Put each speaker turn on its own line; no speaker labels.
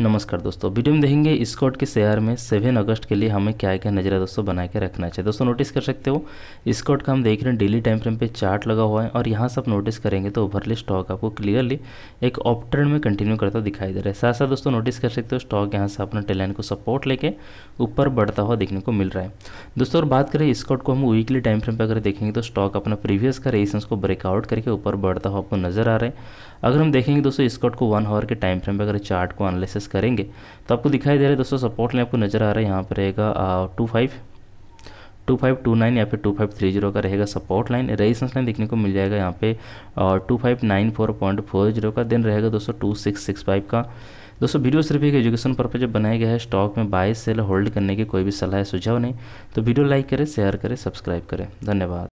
नमस्कार दोस्तों वीडियो में देखेंगे स्कॉट के शेयर में सेवन अगस्त के लिए हमें क्या क्या नजरिया दोस्तों बना के रखना चाहिए दोस्तों नोटिस कर सकते हो स्कॉट का हम देख रहे हैं डेली टाइम फ्रेम पे चार्ट लगा हुआ है और यहाँ से आप नोटिस करेंगे तो ओवरली स्टॉक आपको क्लियरली एक ऑप्ट्रेंड ट्रेंड में कंटिन्यू करता दिखाई दे रहा है साथ साथ दोस्तों नोटिस कर सकते हो स्टॉक यहाँ से अपना टेलाइन को सपोर्ट लेके ऊपर बढ़ता हुआ देखने को मिल रहा है दोस्तों और बात करें स्कॉट को हम वीकली टाइम फ्रेम पर अगर देखेंगे तो स्टॉक अपना प्रीवियस का रेसेंस को ब्रेकआउट करके ऊपर बढ़ता हुआ आपको नजर आ रहा है अगर हम देखेंगे दोस्तों स्कॉट को वन आवर के टाइम फ्रेम पर अगर चार्ट को अनलिस करेंगे तो आपको दिखाई दे रहा है दोस्तों सपोर्ट लाइन आपको नज़र आ रहा है यहाँ पर रहेगा two five two five two nine या फिर टू फाइव थ्री जीरो का रहेगा सपोर्ट लाइन रेजिस्टेंस लाइन देखने को मिल जाएगा यहाँ पे और two five nine four point four zero का दिन रहेगा दोस्तों टू सिक्स सिक्स फाइव का दोस्तों वीडियो सिर्फ एक एजुकेशन पर्पज बनाया गया है स्टॉक में बाय सेल होल्ड करने की कोई भी सलाह सुझाव नहीं तो वीडियो लाइक करें शेयर करें सब्सक्राइब करें धन्यवाद